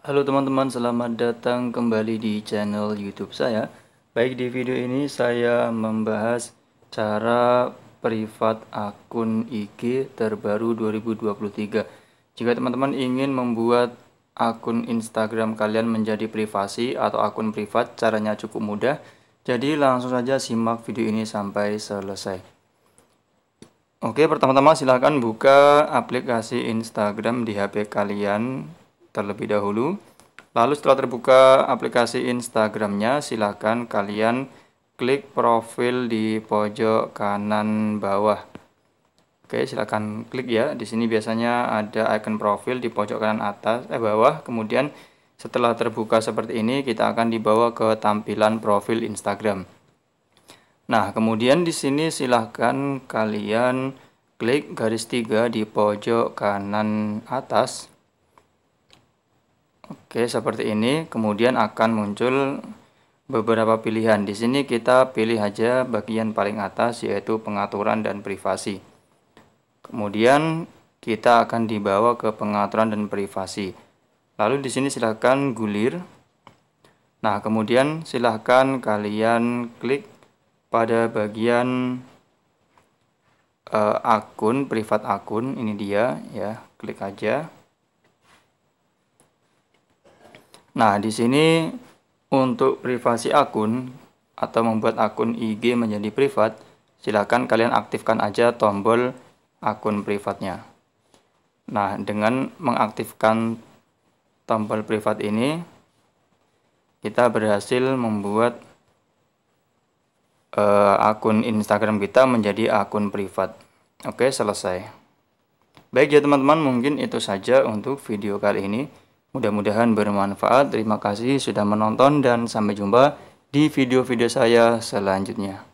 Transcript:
Halo teman-teman, selamat datang kembali di channel YouTube saya. Baik, di video ini saya membahas cara privat akun IG terbaru 2023. Jika teman-teman ingin membuat akun Instagram kalian menjadi privasi atau akun privat, caranya cukup mudah. Jadi langsung saja simak video ini sampai selesai. Oke, pertama-tama silahkan buka aplikasi Instagram di HP kalian terlebih dahulu. Lalu setelah terbuka aplikasi Instagramnya, silahkan kalian klik profil di pojok kanan bawah. Oke, silahkan klik ya. Di sini biasanya ada icon profil di pojok kanan atas, eh bawah. Kemudian setelah terbuka seperti ini, kita akan dibawa ke tampilan profil Instagram. Nah, kemudian di sini silahkan kalian klik garis tiga di pojok kanan atas. Oke, seperti ini. Kemudian akan muncul beberapa pilihan. Di sini kita pilih aja bagian paling atas yaitu pengaturan dan privasi. Kemudian kita akan dibawa ke pengaturan dan privasi. Lalu di sini silahkan gulir. Nah, kemudian silahkan kalian klik pada bagian uh, akun privat akun ini dia ya, klik aja. Nah, di sini untuk privasi akun atau membuat akun IG menjadi privat, silakan kalian aktifkan aja tombol akun privatnya. Nah, dengan mengaktifkan tombol privat ini, kita berhasil membuat uh, akun Instagram kita menjadi akun privat. Oke, selesai. Baik ya teman-teman, mungkin itu saja untuk video kali ini. Mudah-mudahan bermanfaat. Terima kasih sudah menonton dan sampai jumpa di video-video saya selanjutnya.